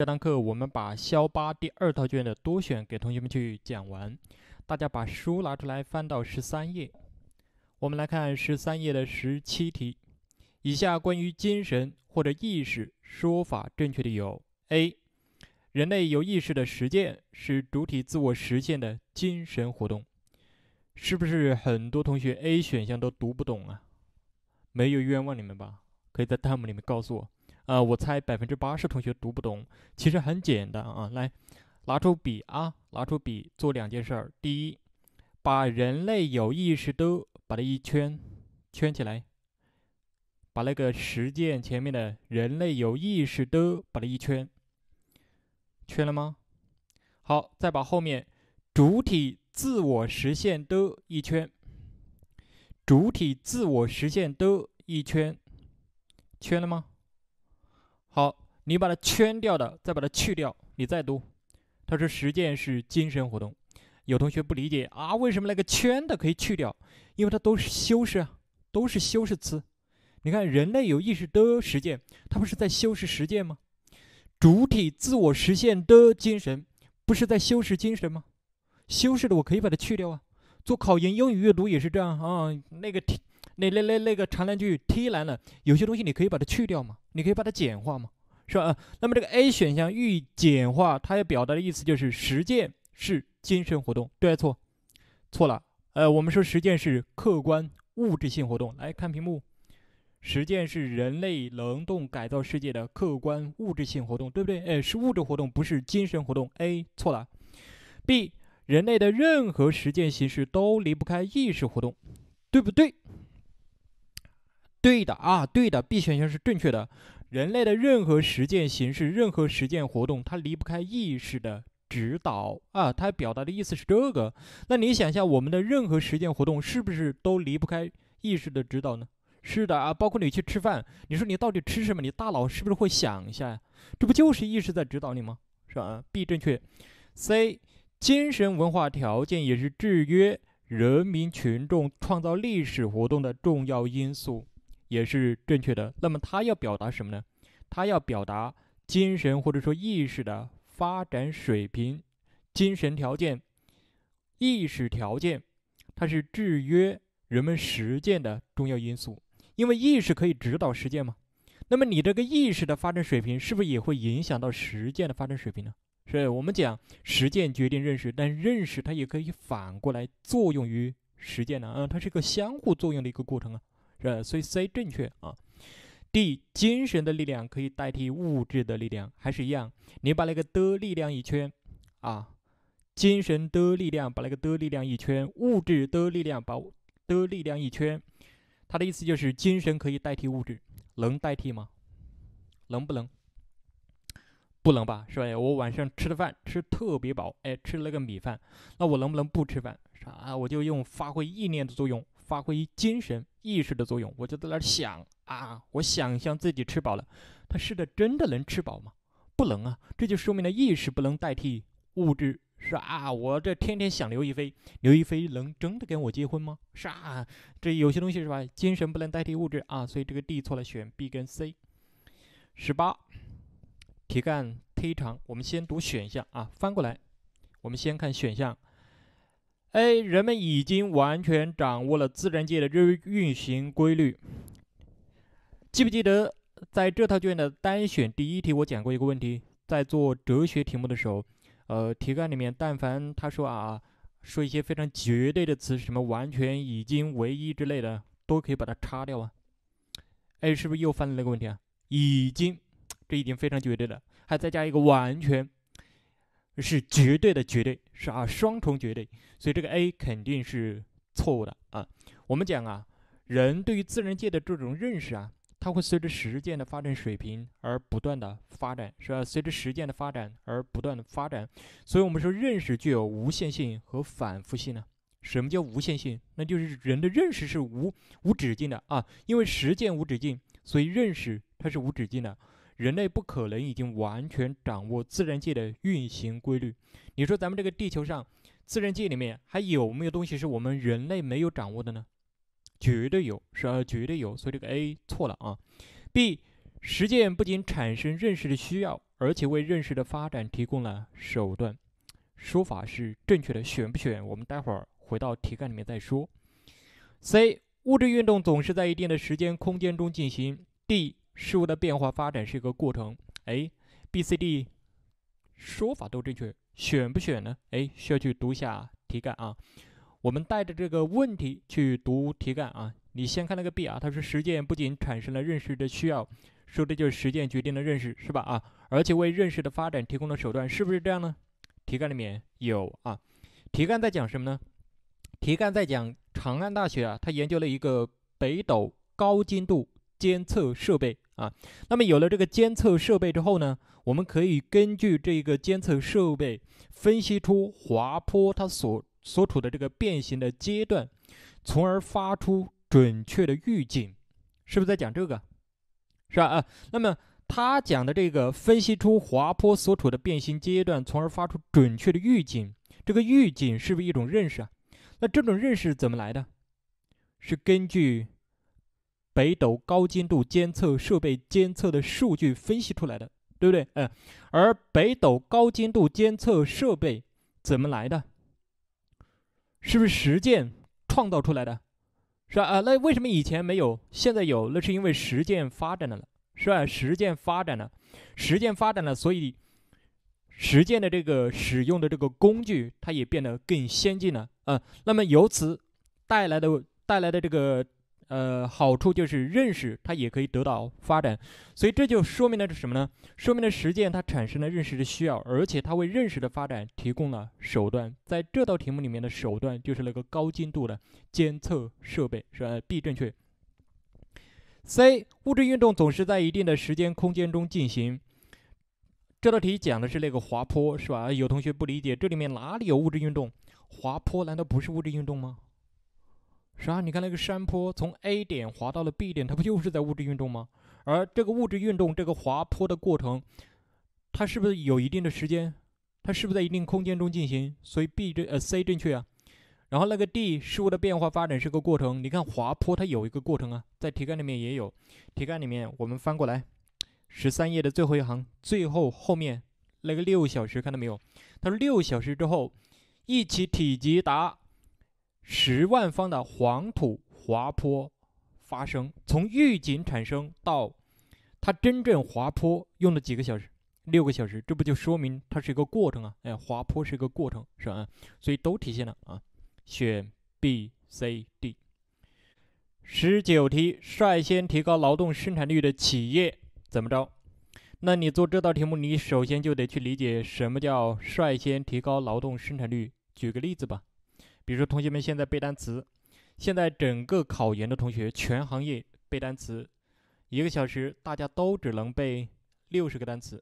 这堂课我们把肖八第二套卷的多选给同学们去讲完，大家把书拿出来翻到十三页，我们来看十三页的十七题。以下关于精神或者意识说法正确的有：A. 人类有意识的实践是主体自我实现的精神活动。是不是很多同学 A 选项都读不懂啊？没有冤枉你们吧？可以在弹幕里面告诉我。呃，我猜百分之八十同学读不懂。其实很简单啊，来，拿出笔啊，拿出笔，做两件事儿。第一，把人类有意识都把它一圈圈起来，把那个实践前面的人类有意识都把它一圈圈了吗？好，再把后面主体自我实现的一圈，主体自我实现的一圈圈了吗？好，你把它圈掉的，再把它去掉，你再读。他说：“实践是精神活动。”有同学不理解啊，为什么那个圈的可以去掉？因为它都是修饰啊，都是修饰词。你看，人类有意识的实践，它不是在修饰实践吗？主体自我实现的精神，不是在修饰精神吗？修饰的我可以把它去掉啊。做考研英语阅读也是这样啊，那个。那那那那个长难句踢来了，有些东西你可以把它去掉吗？你可以把它简化吗？是吧？那么这个 A 选项欲简化，它要表达的意思就是实践是精神活动，对错？错了。呃，我们说实践是客观物质性活动。来看屏幕，实践是人类能动改造世界的客观物质性活动，对不对？哎，是物质活动，不是精神活动。A 错了。B 人类的任何实践形式都离不开意识活动，对不对？对的啊，对的，B 选项是正确的。人类的任何实践形式、任何实践活动，它离不开意识的指导啊。它表达的意思是这个。那你想一下，我们的任何实践活动是不是都离不开意识的指导呢？是的啊，包括你去吃饭，你说你到底吃什么，你大脑是不是会想一下呀？这不就是意识在指导你吗？是吧？B 正确。C，精神文化条件也是制约人民群众创造历史活动的重要因素。也是正确的。那么他要表达什么呢？他要表达精神或者说意识的发展水平、精神条件、意识条件，它是制约人们实践的重要因素。因为意识可以指导实践嘛。那么你这个意识的发展水平是不是也会影响到实践的发展水平呢？是我们讲实践决定认识，但认识它也可以反过来作用于实践呢？嗯，它是一个相互作用的一个过程啊。是吧？所以 C 正确啊。D 精神的力量可以代替物质的力量，还是一样？你把那个的力量一圈啊，精神的力量把那个的力量一圈，物质的力量把的力量一圈，它的意思就是精神可以代替物质，能代替吗？能不能？不能吧，是吧？我晚上吃的饭吃特别饱，哎，吃了个米饭，那我能不能不吃饭？啥啊？我就用发挥意念的作用。发挥精神意识的作用，我就在那儿想啊，我想象自己吃饱了，他试着真的能吃饱吗？不能啊，这就说明了意识不能代替物质，是啊，我这天天想刘亦菲，刘亦菲能真的跟我结婚吗？是啊，这有些东西是吧，精神不能代替物质啊，所以这个 D 错了，选 B 跟 C。十八，题干忒长，我们先读选项啊，翻过来，我们先看选项。A，人们已经完全掌握了自然界的运运行规律。记不记得，在这套卷的单选第一题，我讲过一个问题，在做哲学题目的时候，呃，题干里面但凡他说啊，说一些非常绝对的词，什么完全、已经、唯一之类的，都可以把它叉掉啊。A 是不是又犯了那个问题啊？已经，这已经非常绝对了，还再加一个完全。是绝对的绝对是啊，双重绝对，所以这个 A 肯定是错误的啊。我们讲啊，人对于自然界的这种认识啊，它会随着实践的发展水平而不断的发展，是吧？随着实践的发展而不断的发展，所以我们说认识具有无限性和反复性呢。什么叫无限性？那就是人的认识是无无止境的啊，因为实践无止境，所以认识它是无止境的。人类不可能已经完全掌握自然界的运行规律。你说咱们这个地球上，自然界里面还有没有东西是我们人类没有掌握的呢？绝对有，是啊，绝对有。所以这个 A 错了啊。B，实践不仅产生认识的需要，而且为认识的发展提供了手段，说法是正确的。选不选？我们待会儿回到题干里面再说。C，物质运动总是在一定的时间空间中进行。D。事物的变化发展是一个过程，哎，B、C、D 说法都正确，选不选呢？哎，需要去读一下题干啊。我们带着这个问题去读题干啊。你先看那个 B 啊，它是实践不仅产生了认识的需要，说的就是实践决定了认识，是吧？啊，而且为认识的发展提供了手段，是不是这样呢？题干里面有啊。题干在讲什么呢？题干在讲长安大学啊，它研究了一个北斗高精度监测设备。啊，那么有了这个监测设备之后呢，我们可以根据这个监测设备分析出滑坡它所所处的这个变形的阶段，从而发出准确的预警，是不是在讲这个？是吧？啊，那么他讲的这个分析出滑坡所处的变形阶段，从而发出准确的预警，这个预警是不是一种认识啊？那这种认识怎么来的？是根据。北斗高精度监测设备监测的数据分析出来的，对不对？嗯，而北斗高精度监测设备怎么来的？是不是实践创造出来的？是吧？啊，那为什么以前没有，现在有？那是因为实践发展了，是吧？实践发展了，实践发展了，所以实践的这个使用的这个工具，它也变得更先进了。啊，那么由此带来的带来的这个。呃，好处就是认识它也可以得到发展，所以这就说明了是什么呢？说明了实践它产生了认识的需要，而且它为认识的发展提供了手段。在这道题目里面的手段就是那个高精度的监测设备，是吧？B 正确。C，物质运动总是在一定的时间空间中进行。这道题讲的是那个滑坡，是吧？有同学不理解这里面哪里有物质运动？滑坡难道不是物质运动吗？啥？你看那个山坡从 A 点滑到了 B 点，它不就是在物质运动吗？而这个物质运动，这个滑坡的过程，它是不是有一定的时间？它是不是在一定空间中进行？所以 B 正呃 C 正确啊。然后那个 D，事物的变化发展是个过程。你看滑坡它有一个过程啊，在题干里面也有。题干里面我们翻过来，十三页的最后一行，最后后面那个六小时看到没有？他说六小时之后，一起体积达。十万方的黄土滑坡发生，从预警产生到它真正滑坡用了几个小时，六个小时，这不就说明它是一个过程啊？哎，滑坡是一个过程是吧？所以都体现了啊，选 B、C、D。十九题，率先提高劳动生产率的企业怎么着？那你做这道题目，你首先就得去理解什么叫率先提高劳动生产率。举个例子吧。比如说，同学们现在背单词，现在整个考研的同学，全行业背单词，一个小时大家都只能背六十个单词。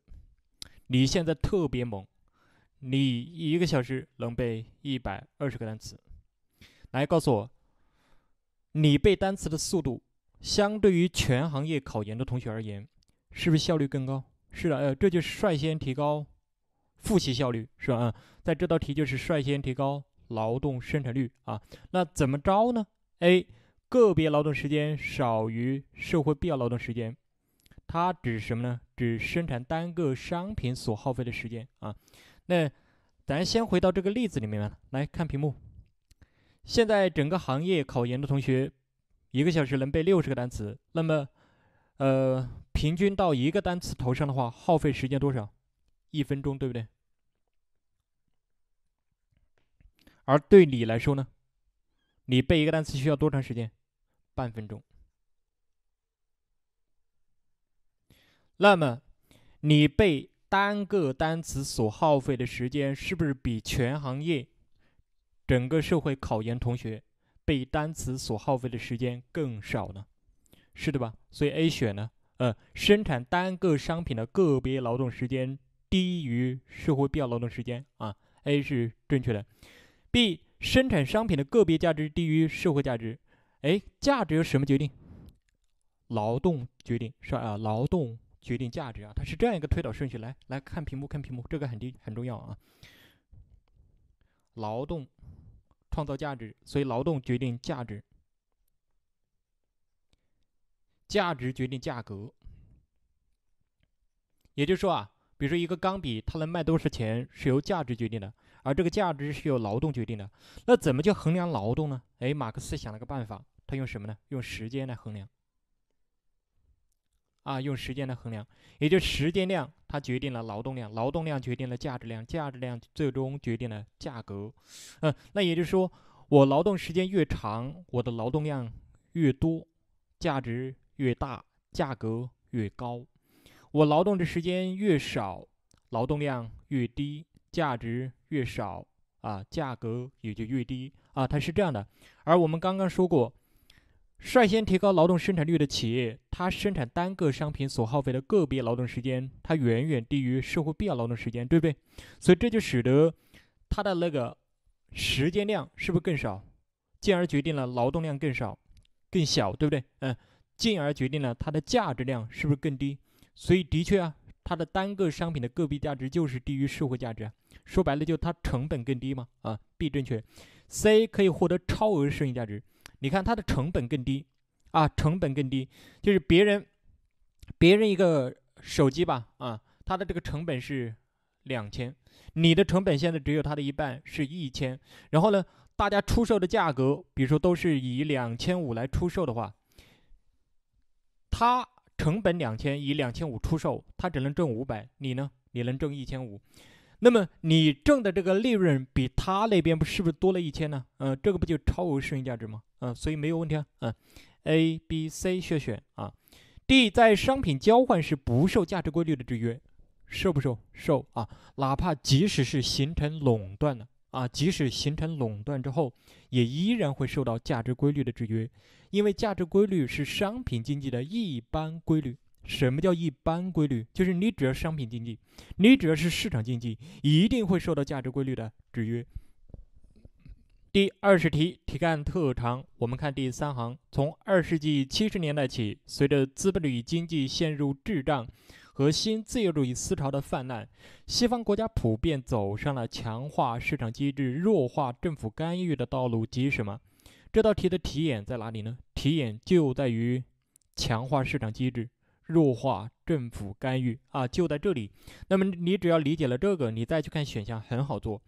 你现在特别猛，你一个小时能背一百二十个单词。来告诉我，你背单词的速度，相对于全行业考研的同学而言，是不是效率更高？是的，呃，这就是率先提高复习效率，是吧？嗯，在这道题就是率先提高。劳动生产率啊，那怎么着呢？A，个别劳动时间少于社会必要劳动时间，它指什么呢？指生产单个商品所耗费的时间啊。那咱先回到这个例子里面来看屏幕。现在整个行业考研的同学，一个小时能背六十个单词，那么呃，平均到一个单词头上的话，耗费时间多少？一分钟，对不对？而对你来说呢？你背一个单词需要多长时间？半分钟。那么你背单个单词所耗费的时间，是不是比全行业、整个社会考研同学背单词所耗费的时间更少呢？是的吧？所以 A 选呢？呃，生产单个商品的个别劳动时间低于社会必要劳动时间啊，A 是正确的。B 生产商品的个别价值低于社会价值，哎，价值由什么决定？劳动决定，是吧？劳动决定价值啊，它是这样一个推导顺序。来，来看屏幕，看屏幕，这个很低，很重要啊。劳动创造价值，所以劳动决定价值，价值决定价格。也就是说啊，比如说一个钢笔，它能卖多少钱，是由价值决定的。而这个价值是由劳动决定的，那怎么就衡量劳动呢？哎，马克思想了个办法，他用什么呢？用时间来衡量。啊，用时间来衡量，也就时间量它决定了劳动量，劳动量决定了价值量，价值量最终决定了价格。嗯，那也就是说，我劳动时间越长，我的劳动量越多，价值越大，价格越高；我劳动的时间越少，劳动量越低。价值越少啊，价格也就越低啊，它是这样的。而我们刚刚说过，率先提高劳动生产率的企业，它生产单个商品所耗费的个别劳动时间，它远远低于社会必要劳动时间，对不对？所以这就使得它的那个时间量是不是更少，进而决定了劳动量更少、更小，对不对？嗯，进而决定了它的价值量是不是更低？所以的确啊。它的单个商品的个币价值就是低于社会价值，说白了就它成本更低嘛？啊，B 正确，C 可以获得超额剩余价值。你看它的成本更低啊，成本更低，就是别人别人一个手机吧啊，它的这个成本是两千，你的成本现在只有它的一半，是一千。然后呢，大家出售的价格，比如说都是以两千五来出售的话，它。成本两千，以两千五出售，他只能挣五百。你呢？你能挣一千五。那么你挣的这个利润比他那边是不是多了一千呢？呃，这个不就超额剩余价值吗？嗯，所以没有问题啊。嗯，A、B、C 选选啊。D 在商品交换时不受价值规律的制约，受不受？受啊，哪怕即使是形成垄断了。啊，即使形成垄断之后，也依然会受到价值规律的制约，因为价值规律是商品经济的一般规律。什么叫一般规律？就是你只要商品经济，你只要是市场经济，一定会受到价值规律的制约。第二十题，题干特长，我们看第三行，从二十世纪七十年代起，随着资本主义经济陷入滞胀。和新自由主义思潮的泛滥，西方国家普遍走上了强化市场机制、弱化政府干预的道路，即什么？这道题的题眼在哪里呢？题眼就在于强化市场机制、弱化政府干预啊，就在这里。那么你只要理解了这个，你再去看选项，很好做。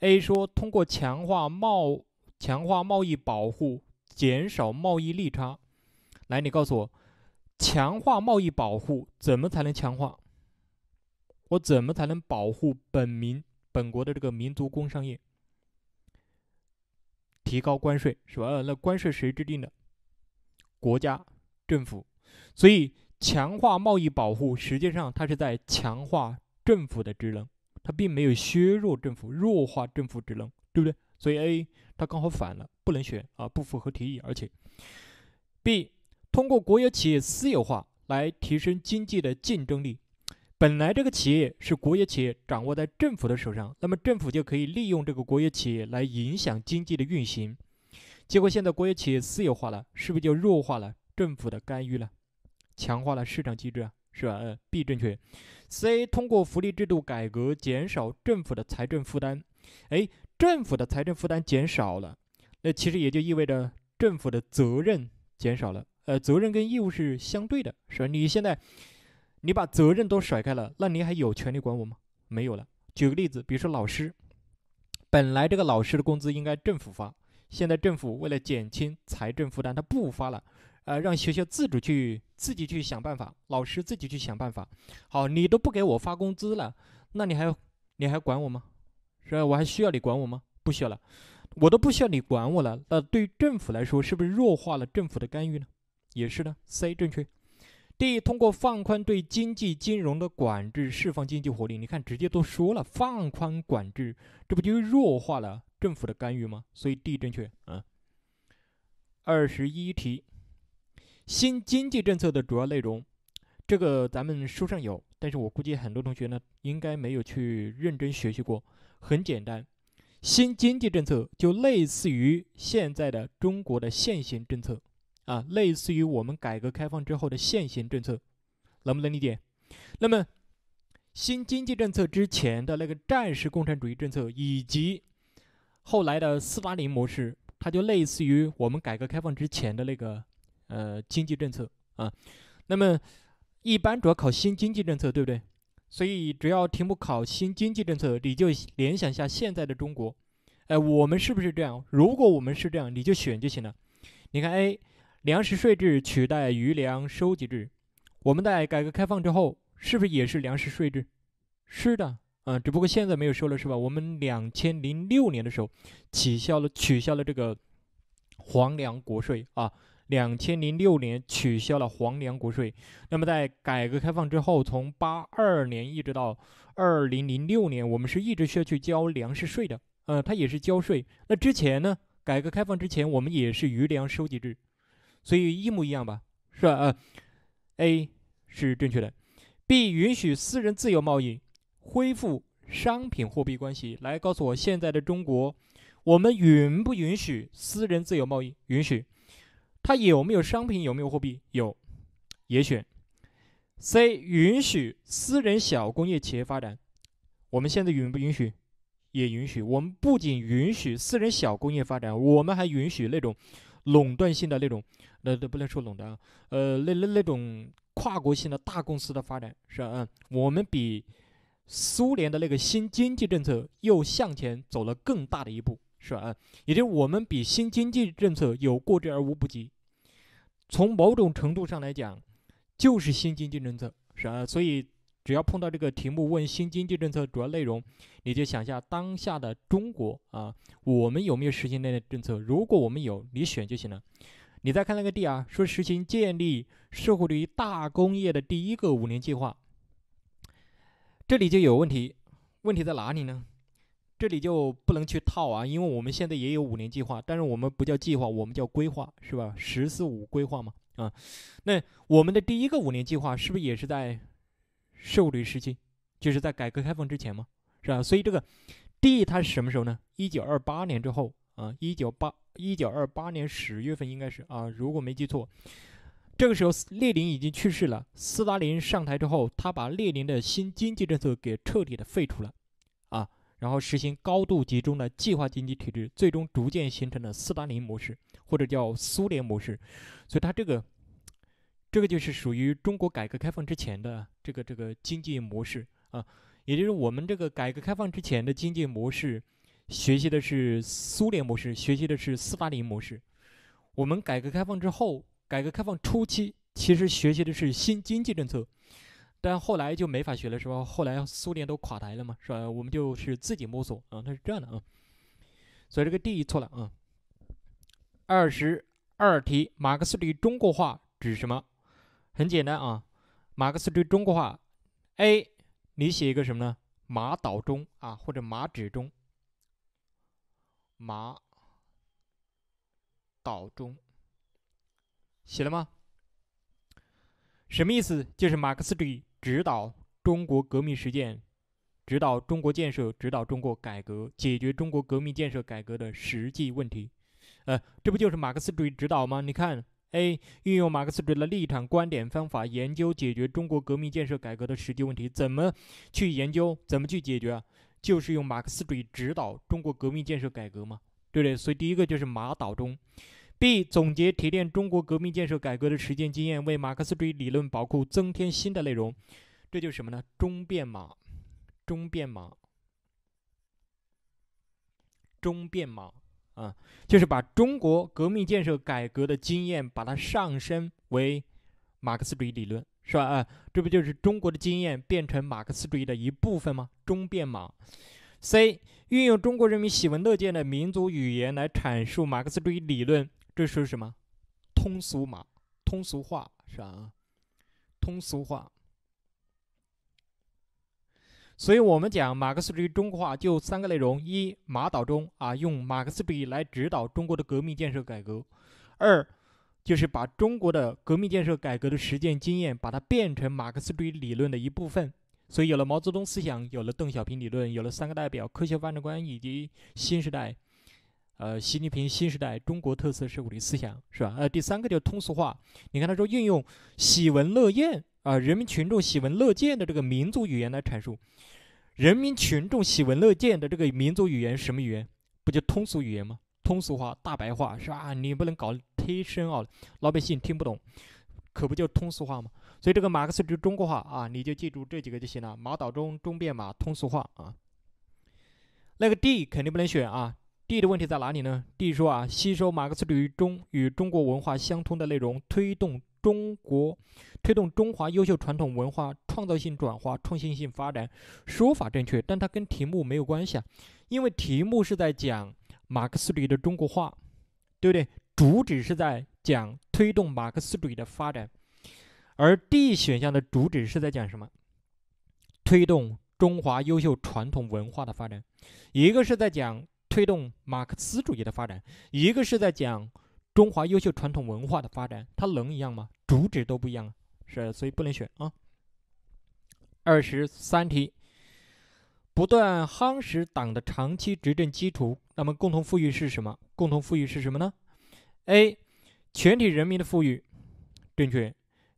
A 说通过强化贸、强化贸易保护，减少贸易利差。来，你告诉我。强化贸易保护，怎么才能强化？我怎么才能保护本民本国的这个民族工商业？提高关税是吧？那关税谁制定的？国家政府。所以强化贸易保护，实际上它是在强化政府的职能，它并没有削弱政府、弱化政府职能，对不对？所以 A 它刚好反了，不能选啊，不符合题意。而且 B。通过国有企业私有化来提升经济的竞争力，本来这个企业是国有企业掌握在政府的手上，那么政府就可以利用这个国有企业来影响经济的运行。结果现在国有企业私有化了，是不是就弱化了政府的干预了，强化了市场机制啊？是吧？呃，B 正确。C 通过福利制度改革减少政府的财政负担，哎，政府的财政负担减少了，那其实也就意味着政府的责任减少了。呃，责任跟义务是相对的，是吧？你现在你把责任都甩开了，那你还有权利管我吗？没有了。举个例子，比如说老师，本来这个老师的工资应该政府发，现在政府为了减轻财政负担，他不发了，呃，让学校自主去自己去想办法，老师自己去想办法。好，你都不给我发工资了，那你还你还管我吗？是吧？我还需要你管我吗？不需要了，我都不需要你管我了。那对于政府来说，是不是弱化了政府的干预呢？也是呢，C 正确。D 通过放宽对经济金融的管制，释放经济活力。你看，直接都说了放宽管制，这不就弱化了政府的干预吗？所以 D 正确。啊，二十一题，新经济政策的主要内容，这个咱们书上有，但是我估计很多同学呢应该没有去认真学习过。很简单，新经济政策就类似于现在的中国的现行政策。啊，类似于我们改革开放之后的现行政策，能不能理解？那么新经济政策之前的那个战时共产主义政策，以及后来的四八零模式，它就类似于我们改革开放之前的那个呃经济政策啊。那么一般主要考新经济政策，对不对？所以只要题目考新经济政策，你就联想一下现在的中国，哎，我们是不是这样？如果我们是这样，你就选就行了。你看 A。粮食税制取代余粮收集制，我们在改革开放之后是不是也是粮食税制？是的，嗯，只不过现在没有收了，是吧？我们两千零六年的时候取消了，取消了这个皇粮国税啊。两千零六年取消了皇粮国税。那么在改革开放之后，从八二年一直到二零零六年，我们是一直需要去交粮食税的。呃，它也是交税。那之前呢？改革开放之前，我们也是余粮收集制。所以一模一样吧，是吧？啊，A 是正确的。B 允许私人自由贸易，恢复商品货币关系。来告诉我，现在的中国，我们允不允许私人自由贸易？允许。它有没有商品？有没有货币？有。也选。C 允许私人小工业企业发展。我们现在允不允许？也允许。我们不仅允许私人小工业发展，我们还允许那种垄断性的那种。那那不能说垄断，啊，呃，那那那种跨国性的大公司的发展是吧？我们比苏联的那个新经济政策又向前走了更大的一步，是吧？也就是我们比新经济政策有过之而无不及。从某种程度上来讲，就是新经济政策是吧？所以只要碰到这个题目问新经济政策主要内容，你就想一下，当下的中国啊，我们有没有实行那个政策？如果我们有，你选就行了。你再看那个 D 啊，说实行建立社会主义大工业的第一个五年计划，这里就有问题，问题在哪里呢？这里就不能去套啊，因为我们现在也有五年计划，但是我们不叫计划，我们叫规划，是吧？“十四五”规划嘛，啊，那我们的第一个五年计划是不是也是在社会主义时期，就是在改革开放之前嘛，是吧？所以这个 D 它是什么时候呢？一九二八年之后啊，一九八。一九二八年十月份应该是啊，如果没记错，这个时候列宁已经去世了。斯大林上台之后，他把列宁的新经济政策给彻底的废除了，啊，然后实行高度集中的计划经济体制，最终逐渐形成了斯大林模式或者叫苏联模式。所以，他这个，这个就是属于中国改革开放之前的这个这个经济模式啊，也就是我们这个改革开放之前的经济模式。学习的是苏联模式，学习的是斯大林模式。我们改革开放之后，改革开放初期其实学习的是新经济政策，但后来就没法学了，是吧？后来苏联都垮台了嘛，是吧？我们就是自己摸索啊，那是这样的啊。所以这个 D 错了啊。二十二题，马克思主义中国化指什么？很简单啊，马克思主义中国化，A 你写一个什么呢？马岛中啊，或者马指中。马岛中写了吗？什么意思？就是马克思主义指导中国革命实践，指导中国建设，指导中国改革，解决中国革命、建设、改革的实际问题。呃，这不就是马克思主义指导吗？你看，A 运用马克思主义的立场、观点、方法，研究解决中国革命、建设、改革的实际问题，怎么去研究？怎么去解决？就是用马克思主义指导中国革命、建设、改革嘛，对不对？所以第一个就是马岛中，B 总结提炼中国革命、建设、改革的实践经验，为马克思主义理论宝库增添新的内容，这就是什么呢？中变马，中变马，中变马啊，就是把中国革命、建设、改革的经验，把它上升为。马克思主义理论是吧？啊，这不就是中国的经验变成马克思主义的一部分吗？中变马。C 运用中国人民喜闻乐见的民族语言来阐述马克思主义理论，这是什么？通俗马，通俗化是吧？通俗化。所以我们讲马克思主义中国化就三个内容：一、马导中啊，用马克思主义来指导中国的革命、建设、改革；二。就是把中国的革命、建设、改革的实践经验，把它变成马克思主义理论的一部分。所以有了毛泽东思想，有了邓小平理论，有了三个代表、科学发展观以及新时代，呃，习近平新时代中国特色社会主义思想，是吧？呃，第三个就通俗化。你看他说运用喜闻乐见啊，人民群众喜闻乐见的这个民族语言来阐述，人民群众喜闻乐见的这个民族语言什么语言？不就通俗语言吗？通俗化、大白话是吧？你不能搞忒深奥老百姓听不懂，可不就通俗化吗？所以这个马克思主义中国化啊，你就记住这几个就行了：马岛中、中变马、通俗化啊。那个 D 肯定不能选啊。D 的问题在哪里呢？D 说啊，吸收马克思主义中与中国文化相通的内容，推动中国、推动中华优秀传统文化创造性转化、创新性发展，说法正确，但它跟题目没有关系啊，因为题目是在讲。马克思主义的中国化，对不对？主旨是在讲推动马克思主义的发展，而 D 选项的主旨是在讲什么？推动中华优秀传统文化的发展。一个是在讲推动马克思主义的发展，一个是在讲中华优秀传统文化的发展。它能一样吗？主旨都不一样，是，所以不能选啊。二十三题。不断夯实党的长期执政基础。那么，共同富裕是什么？共同富裕是什么呢？A. 全体人民的富裕，正确。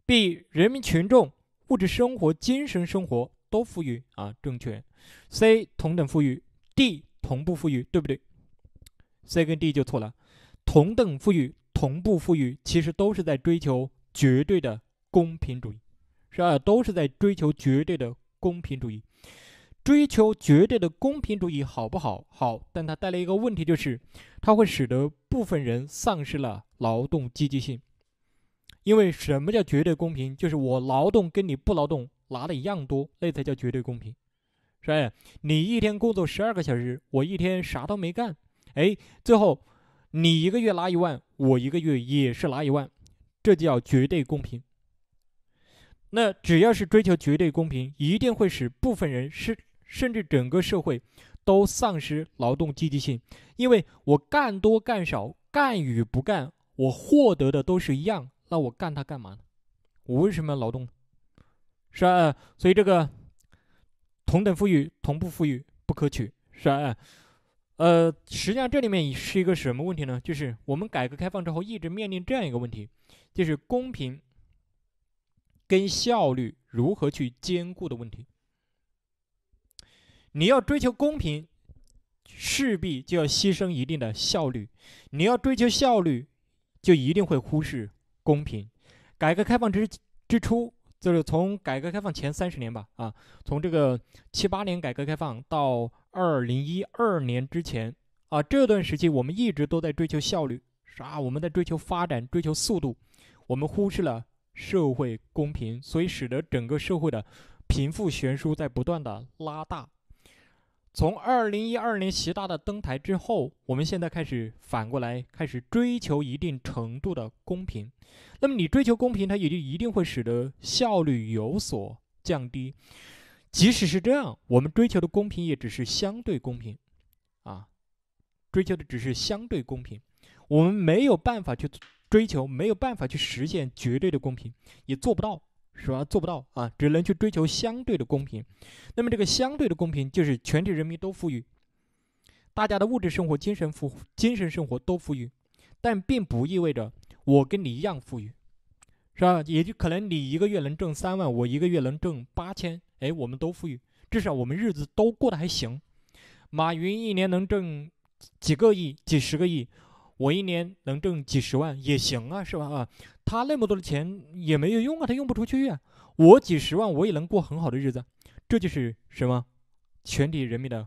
B. 人民群众物质生活、精神生活都富裕啊，正确。C. 同等富裕，D. 同步富裕，对不对？C 跟 D 就错了。同等富裕、同步富裕，其实都是在追求绝对的公平主义，是啊，都是在追求绝对的公平主义。追求绝对的公平主义好不好？好，但它带来一个问题，就是它会使得部分人丧失了劳动积极性。因为什么叫绝对公平？就是我劳动跟你不劳动拿的一样多，那才叫绝对公平。所以你一天工作十二个小时，我一天啥都没干，哎，最后你一个月拿一万，我一个月也是拿一万，这叫绝对公平。那只要是追求绝对公平，一定会使部分人是。甚至整个社会都丧失劳动积极性，因为我干多干少、干与不干，我获得的都是一样，那我干它干嘛呢？我为什么要劳动？是啊，所以这个同等富裕、同步富裕不可取，是啊，呃，实际上这里面是一个什么问题呢？就是我们改革开放之后一直面临这样一个问题，就是公平跟效率如何去兼顾的问题。你要追求公平，势必就要牺牲一定的效率；你要追求效率，就一定会忽视公平。改革开放之之初，就是从改革开放前三十年吧，啊，从这个七八年改革开放到二零一二年之前，啊，这段时期我们一直都在追求效率，啥、啊，我们在追求发展、追求速度，我们忽视了社会公平，所以使得整个社会的贫富悬殊在不断的拉大。从二零一二年习大大登台之后，我们现在开始反过来开始追求一定程度的公平。那么你追求公平，它也就一定会使得效率有所降低。即使是这样，我们追求的公平也只是相对公平，啊，追求的只是相对公平，我们没有办法去追求，没有办法去实现绝对的公平，也做不到。是吧？做不到啊，只能去追求相对的公平。那么，这个相对的公平就是全体人民都富裕，大家的物质生活、精神富、精神生活都富裕，但并不意味着我跟你一样富裕，是吧？也就可能你一个月能挣三万，我一个月能挣八千，哎，我们都富裕，至少我们日子都过得还行。马云一年能挣几个亿、几十个亿。我一年能挣几十万也行啊，是吧啊？他那么多的钱也没有用啊，他用不出去啊。我几十万我也能过很好的日子，这就是什么？全体人民的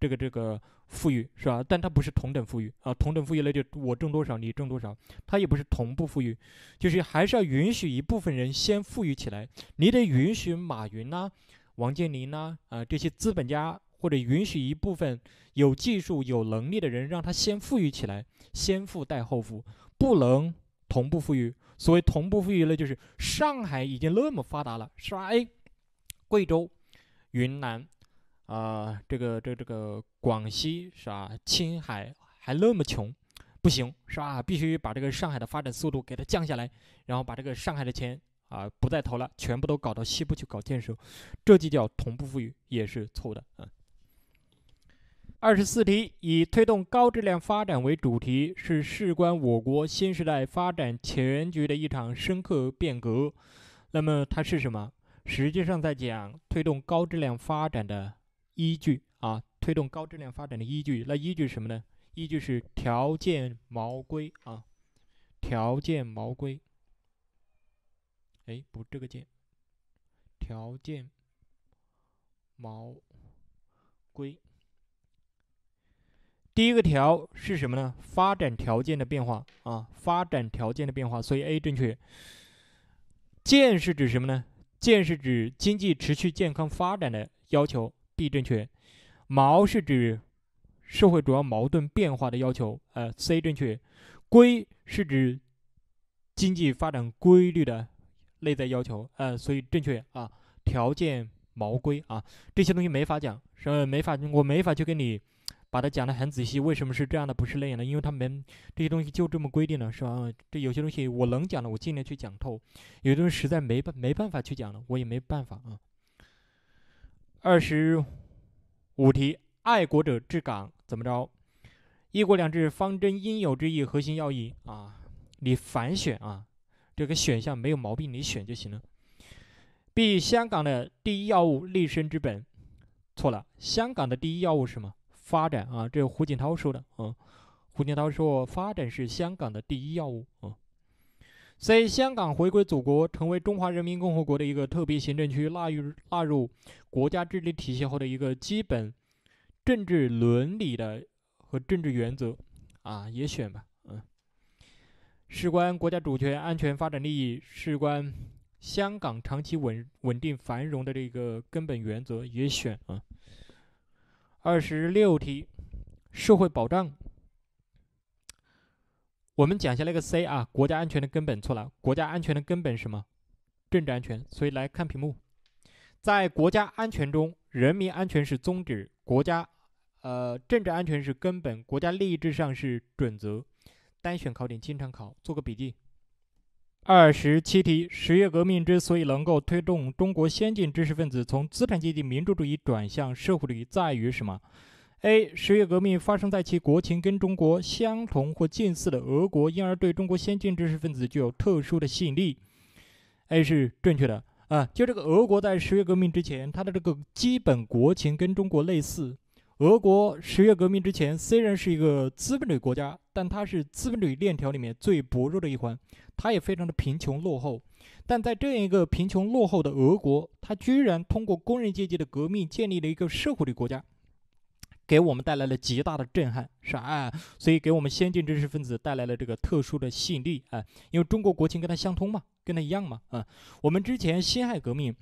这个这个富裕，是吧？但它不是同等富裕啊，同等富裕那就我挣多少你挣多少。它也不是同步富裕，就是还是要允许一部分人先富裕起来。你得允许马云呐、王健林呐啊这些资本家。或者允许一部分有技术、有能力的人让他先富裕起来，先富带后富，不能同步富裕。所谓同步富裕呢，就是上海已经那么发达了，是吧？哎，贵州、云南，啊，这个、这、这个广西，是吧？青海还那么穷，不行，是吧？必须把这个上海的发展速度给它降下来，然后把这个上海的钱啊不再投了，全部都搞到西部去搞建设，这就叫同步富裕，也是错误的，嗯。二十四题以推动高质量发展为主题，是事关我国新时代发展全局的一场深刻变革。那么它是什么？实际上在讲推动高质量发展的依据啊，推动高质量发展的依据。那依据什么呢？依据是条件毛规啊，条件毛规。哎，不，这个键，条件毛规。第一个条是什么呢？发展条件的变化啊，发展条件的变化，所以 A 正确。健是指什么呢？健是指经济持续健康发展的要求，B 正确。矛是指社会主要矛盾变化的要求，呃，C 正确。规是指经济发展规律的内在要求，呃，所以正确啊。条件、矛、规啊，这些东西没法讲，呃，没法，我没法去跟你。把它讲得很仔细，为什么是这样的，不是那样的？因为他们这些东西就这么规定的，是吧？这有些东西我能讲的，我尽量去讲透；，有东西实在没办没办法去讲了，我也没办法啊。二十五题，爱国者治港怎么着？一国两制方针应有之意，核心要义啊！你反选啊，这个选项没有毛病，你选就行了。B，香港的第一要务，立身之本，错了。香港的第一要务是什么？发展啊，这是胡锦涛说的啊。胡锦涛说，发展是香港的第一要务啊。所以，香港回归祖国，成为中华人民共和国的一个特别行政区，纳入纳入国家治理体系后的一个基本政治伦理的和政治原则啊，也选吧。嗯，事关国家主权、安全、发展利益，事关香港长期稳稳定繁荣的这个根本原则，也选啊。二十六题，社会保障。我们讲下那个 C 啊，国家安全的根本错了。国家安全的根本什么？政治安全。所以来看屏幕，在国家安全中，人民安全是宗旨，国家呃政治安全是根本，国家利益至上是准则。单选考点经常考，做个笔记。二十七题：十月革命之所以能够推动中国先进知识分子从资产阶级民主主义转向社会主义，在于什么？A. 十月革命发生在其国情跟中国相同或近似的俄国，因而对中国先进知识分子具有特殊的吸引力。A 是正确的啊。就这个俄国在十月革命之前，它的这个基本国情跟中国类似。俄国十月革命之前虽然是一个资本主义国家，但它是资本主义链条里面最薄弱的一环。他也非常的贫穷落后，但在这样一个贫穷落后的俄国，他居然通过工人阶级的革命建立了一个社会主义国家，给我们带来了极大的震撼，是吧？所以给我们先进知识分子带来了这个特殊的吸引力，啊，因为中国国情跟他相通嘛，跟他一样嘛，啊，我们之前辛亥革命，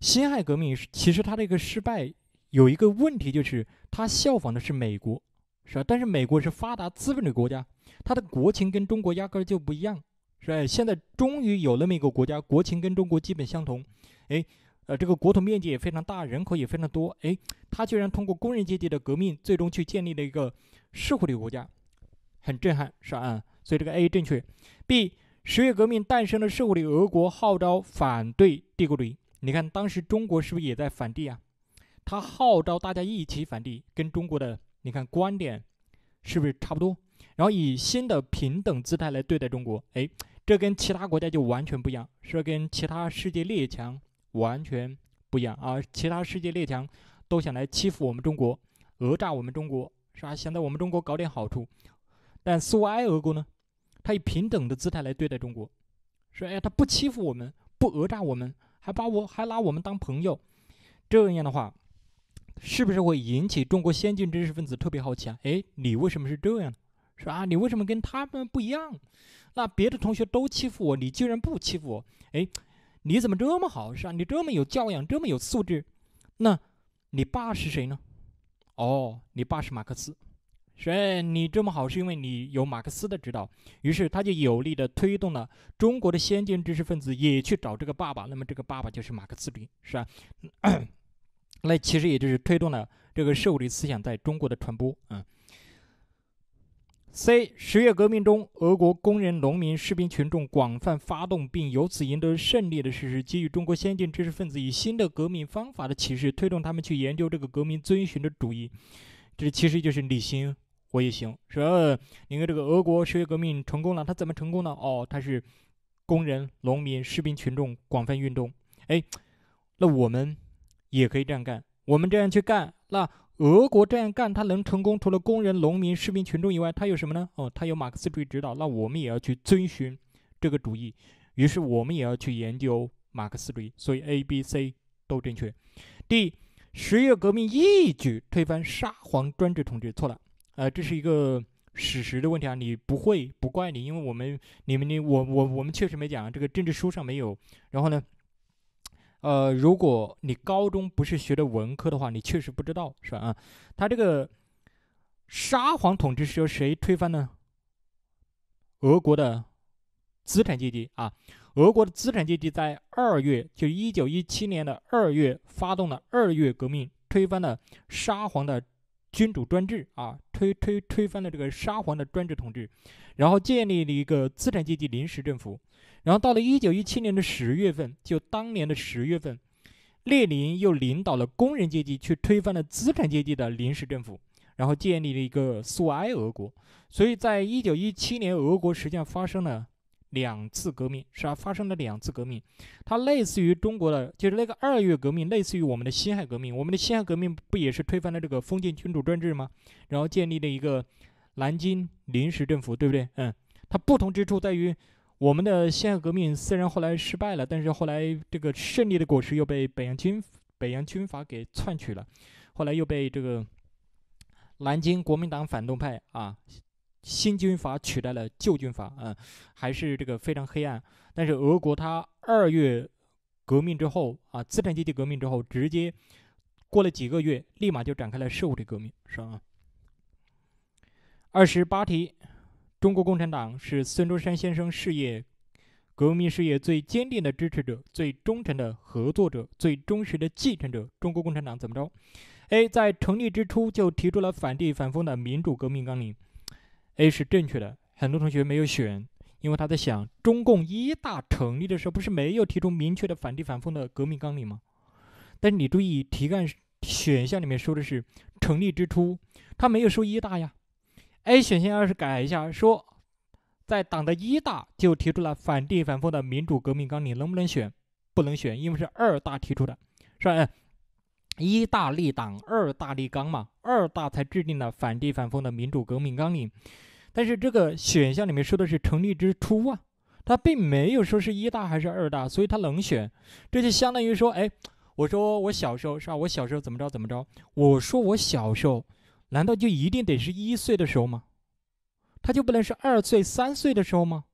辛亥革命其实它的一个失败有一个问题就是他效仿的是美国，是吧？但是美国是发达资本主义国家，它的国情跟中国压根就不一样。是吧？现在终于有那么一个国家，国情跟中国基本相同，哎，呃，这个国土面积也非常大，人口也非常多，哎，他居然通过工人阶级的革命，最终去建立了一个社会主义国家，很震撼，是吧？所以这个 A 正确。B，十月革命诞生了社会主义俄国，号召反对帝国主义。你看当时中国是不是也在反帝啊？他号召大家一起反帝，跟中国的你看观点是不是差不多？然后以新的平等姿态来对待中国，哎。这跟其他国家就完全不一样，是跟其他世界列强完全不一样啊！其他世界列强都想来欺负我们中国，讹诈我们中国，是吧？想在我们中国搞点好处。但苏埃俄国呢，他以平等的姿态来对待中国，说：“哎他不欺负我们，不讹诈我们，还把我还拿我们当朋友。”这样的话，是不是会引起中国先进知识分子特别好奇啊？哎，你为什么是这样？是啊，你为什么跟他们不一样？那别的同学都欺负我，你居然不欺负我？哎，你怎么这么好是吧？你这么有教养，这么有素质？那，你爸是谁呢？哦，你爸是马克思。以你这么好，是因为你有马克思的指导。于是他就有力的推动了中国的先进知识分子也去找这个爸爸。那么这个爸爸就是马克思主义，是吧？那其实也就是推动了这个社会主义思想在中国的传播，嗯。C 十月革命中，俄国工人、农民、士兵群众广泛发动，并由此赢得胜利的事实，给予中国先进知识分子以新的革命方法的启示，推动他们去研究这个革命遵循的主义。这其实就是你行我也行，是吧？你看这个俄国十月革命成功了，它怎么成功呢？哦，它是工人、农民、士兵群众广泛运动。哎，那我们也可以这样干，我们这样去干，那。俄国这样干，他能成功？除了工人、农民、士兵、群众以外，他有什么呢？哦，他有马克思主义指导。那我们也要去遵循这个主义。于是我们也要去研究马克思主义。所以 A、B、C 都正确。D 十月革命一举推翻沙皇专制统治，错了。呃，这是一个史实的问题啊，你不会不怪你，因为我们、你们、你、我、我、我们确实没讲这个政治书上没有。然后呢？呃，如果你高中不是学的文科的话，你确实不知道，是吧？啊，他这个沙皇统治是由谁推翻呢？俄国的资产阶级啊，俄国的资产阶级在二月，就一九一七年的二月，发动了二月革命，推翻了沙皇的君主专制啊，推推推翻了这个沙皇的专制统治，然后建立了一个资产阶级临时政府。然后到了一九一七年的十月份，就当年的十月份，列宁又领导了工人阶级去推翻了资产阶级的临时政府，然后建立了一个苏埃俄国。所以在一九一七年，俄国实际上发生了两次革命，是吧？发生了两次革命，它类似于中国的，就是那个二月革命，类似于我们的辛亥革命。我们的辛亥革命不也是推翻了这个封建君主专制吗？然后建立了一个南京临时政府，对不对？嗯，它不同之处在于。我们的辛亥革命虽然后来失败了，但是后来这个胜利的果实又被北洋军北洋军阀给篡取了，后来又被这个南京国民党反动派啊新军阀取代了旧军阀啊，还是这个非常黑暗。但是俄国它二月革命之后啊，资产阶级革命之后，直接过了几个月，立马就展开了社会主义革命，是吧？二十八题。中国共产党是孙中山先生事业、革命事业最坚定的支持者、最忠诚的合作者、最忠实的继承者。中国共产党怎么着？A 在成立之初就提出了反帝反封的民主革命纲领，A 是正确的。很多同学没有选，因为他在想，中共一大成立的时候不是没有提出明确的反帝反封的革命纲领吗？但你注意题干选项里面说的是成立之初，他没有说一大呀。A 选项要是改一下，说在党的一大就提出了反帝反封的民主革命纲领，能不能选？不能选，因为是二大提出的是吧？一大立党，二大立纲嘛，二大才制定了反帝反封的民主革命纲领。但是这个选项里面说的是成立之初啊，它并没有说是一大还是二大，所以它能选。这就相当于说，哎，我说我小时候是吧？我小时候怎么着怎么着？我说我小时候。难道就一定得是一岁的时候吗？他就不能是二岁、三岁的时候吗？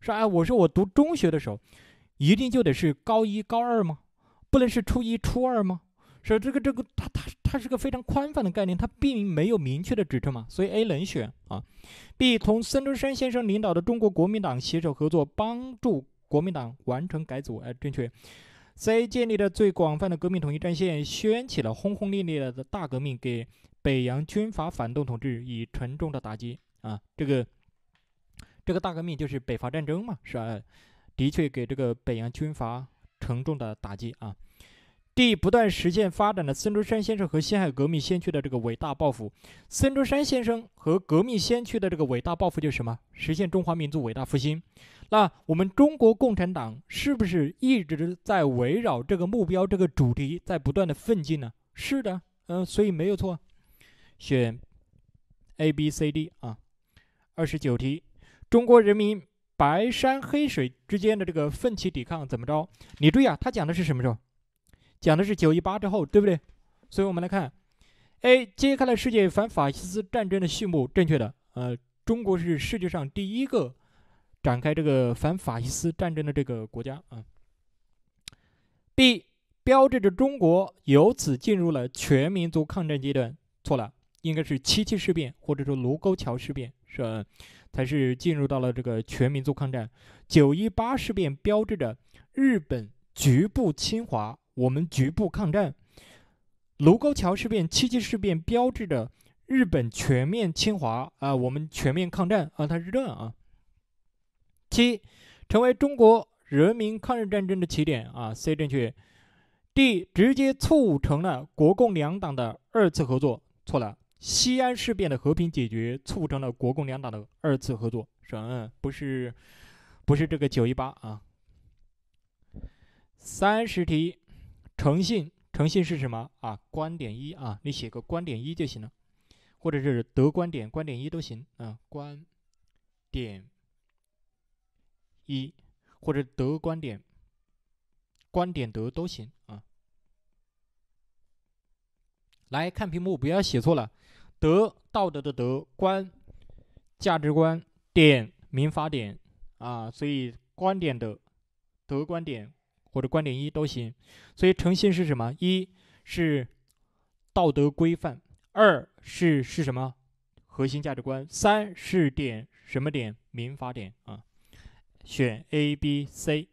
是哎，我说我读中学的时候，一定就得是高一、高二吗？不能是初一、初二吗？以这个，这个，它它它是个非常宽泛的概念，它并没有明确的指称嘛。所以 A 能选啊。B 同孙中山先生领导的中国国民党携手合作，帮助国民党完成改组，哎，正确。C 建立了最广泛的革命统一战线，掀起了轰轰烈烈的大革命，给。北洋军阀反动统治以沉重的打击啊，这个这个大革命就是北伐战争嘛，是吧？的确给这个北洋军阀沉重的打击啊。第不断实现发展的孙中山先生和辛亥革命先驱的这个伟大抱负，孙中山先生和革命先驱的这个伟大抱负就是什么？实现中华民族伟大复兴。那我们中国共产党是不是一直在围绕这个目标、这个主题在不断的奋进呢？是的，嗯，所以没有错。选 A B C D 啊，二十九题，中国人民白山黑水之间的这个奋起抵抗怎么着？你注意啊，他讲的是什么时候？讲的是九一八之后，对不对？所以我们来看，A 揭开了世界反法西斯战争的序幕，正确的。呃，中国是世界上第一个展开这个反法西斯战争的这个国家啊。B 标志着中国由此进入了全民族抗战阶段，错了。应该是七七事变，或者说卢沟桥事变，是才是进入到了这个全民族抗战。九一八事变标志着日本局部侵华，我们局部抗战。卢沟桥事变、七七事变标志着日本全面侵华，啊，我们全面抗战，啊，它是这样啊。七，成为中国人民抗日战争的起点，啊，C 正确。D，直接促成了国共两党的二次合作，错了。西安事变的和平解决促成了国共两党的二次合作。嗯，不是，不是这个九一八啊。三十题，诚信，诚信是什么啊？观点一啊，你写个观点一就行了，或者是得观点，观点一都行啊。观点一或者得观点，观点得都行啊。来看屏幕，不要写错了。德道德的德观，价值观点民法典啊，所以观点的，德观点或者观点一都行。所以诚信是什么？一是道德规范，二是是什么核心价值观？三是点什么点民法典啊？选 A、B、C。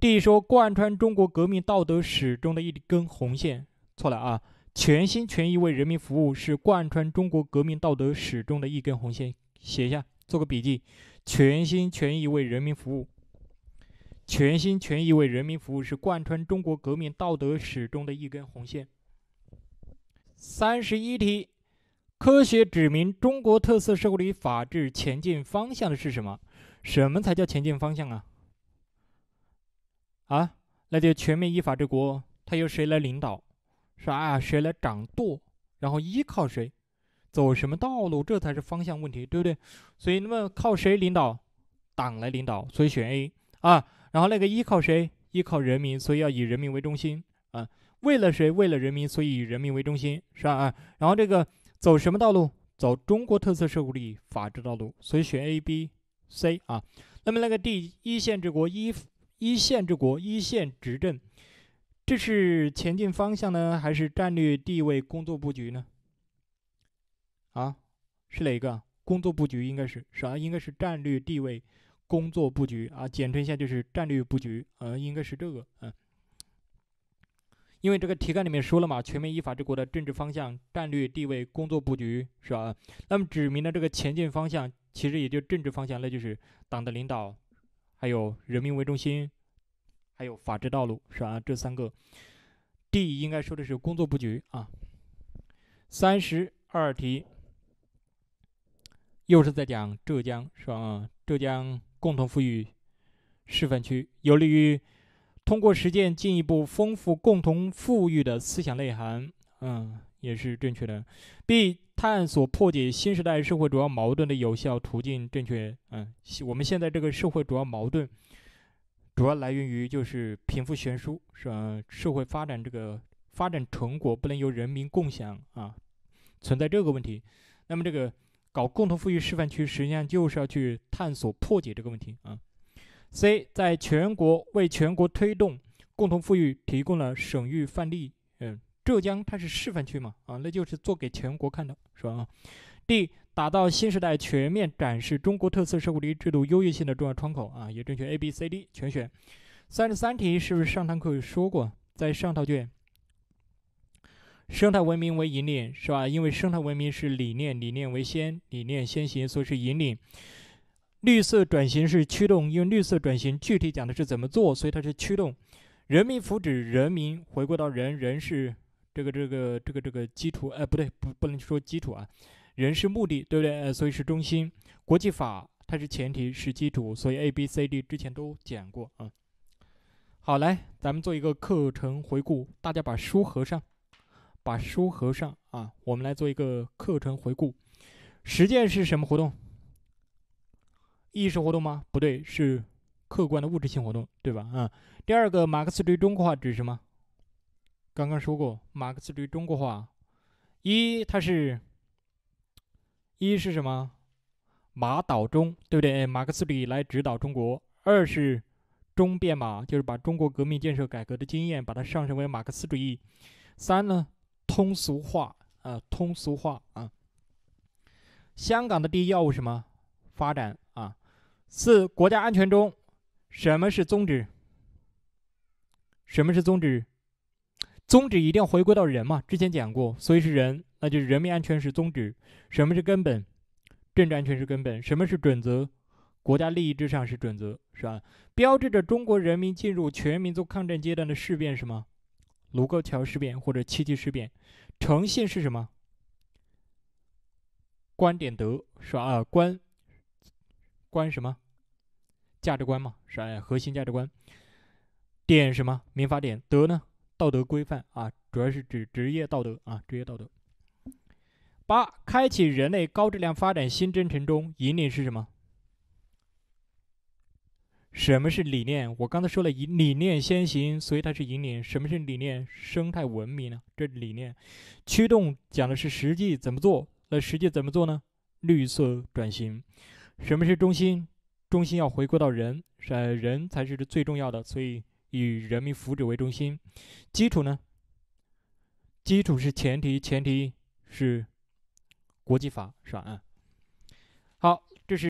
D 说贯穿中国革命道德史中的一根红线，错了啊。全心全意为人民服务是贯穿中国革命道德始终的一根红线。写一下，做个笔记。全心全意为人民服务，全心全意为人民服务是贯穿中国革命道德始终的一根红线。三十一题，科学指明中国特色社会主义法治前进方向的是什么？什么才叫前进方向啊？啊，那就全面依法治国，它由谁来领导？是啊，谁来掌舵，然后依靠谁，走什么道路，这才是方向问题，对不对？所以那么靠谁领导？党来领导，所以选 A 啊。然后那个依靠谁？依靠人民，所以要以人民为中心啊。为了谁？为了人民，所以以人民为中心，是吧？啊。然后这个走什么道路？走中国特色社会主义法治道路，所以选 A、B、C 啊。那么那个第一线治国一，一线治国，一线执政。这是前进方向呢，还是战略地位、工作布局呢？啊，是哪个？工作布局应该是啥？应该是战略地位、工作布局啊，简称一下就是战略布局啊，应该是这个啊。因为这个题干里面说了嘛，全面依法治国的政治方向、战略地位、工作布局是吧？那么指明的这个前进方向，其实也就政治方向那就是党的领导，还有人民为中心。还有法治道路是吧？这三个，D 应该说的是工作布局啊。三十二题又是在讲浙江是吧？浙江共同富裕示范区有利于通过实践进一步丰富共同富裕的思想内涵，嗯，也是正确的。B 探索破解新时代社会主要矛盾的有效途径，正确，嗯，我们现在这个社会主要矛盾。主要来源于就是贫富悬殊，是吧？社会发展这个发展成果不能由人民共享啊，存在这个问题。那么这个搞共同富裕示范区，实际上就是要去探索破解这个问题啊。C 在全国为全国推动共同富裕提供了省域范例，嗯，浙江它是示范区嘛，啊，那就是做给全国看的，是吧？D，打造新时代全面展示中国特色社会主义制度优越性的重要窗口啊，也正确。A、B、C、D 全选。三十三题是不是上堂课说过？在上套卷，生态文明为引领是吧？因为生态文明是理念，理念为先，理念先行，所以是引领。绿色转型是驱动，因为绿色转型具体讲的是怎么做，所以它是驱动。人民福祉，人民回归到人，人是这个这个这个这个基础，哎，不对，不不能说基础啊。人是目的，对不对？所以是中心。国际法它是前提是基础，所以 A、B、C、D 之前都讲过啊。好，来咱们做一个课程回顾，大家把书合上，把书合上啊。我们来做一个课程回顾。实践是什么活动？意识活动吗？不对，是客观的物质性活动，对吧？啊。第二个，马克思主义中国化指什么？刚刚说过，马克思主义中国化，一它是。一是什么？马岛中，对不对？马克思主义来指导中国。二是中变马，就是把中国革命、建设、改革的经验，把它上升为马克思主义。三呢，通俗化啊，通俗化啊。香港的第一要务什么？发展啊。四，国家安全中，什么是宗旨？什么是宗旨？宗旨一定要回归到人嘛，之前讲过，所以是人，那就是人民安全是宗旨。什么是根本？政治安全是根本。什么是准则？国家利益至上是准则，是吧？标志着中国人民进入全民族抗战阶段的事变是什么？卢沟桥事变或者七七事变。诚信是什么？观点德是吧？啊，观，观什么？价值观嘛，是吧？核心价值观。点什么？民法典德呢？道德规范啊，主要是指职业道德啊，职业道德。八，开启人类高质量发展新征程中，引领是什么？什么是理念？我刚才说了，以理念先行，所以它是引领。什么是理念？生态文明呢？这理念驱动讲的是实际怎么做？那实际怎么做呢？绿色转型。什么是中心？中心要回归到人，呃，人才是最重要的，所以。以人民福祉为中心，基础呢？基础是前提，前提是国际法，是吧？嗯，好。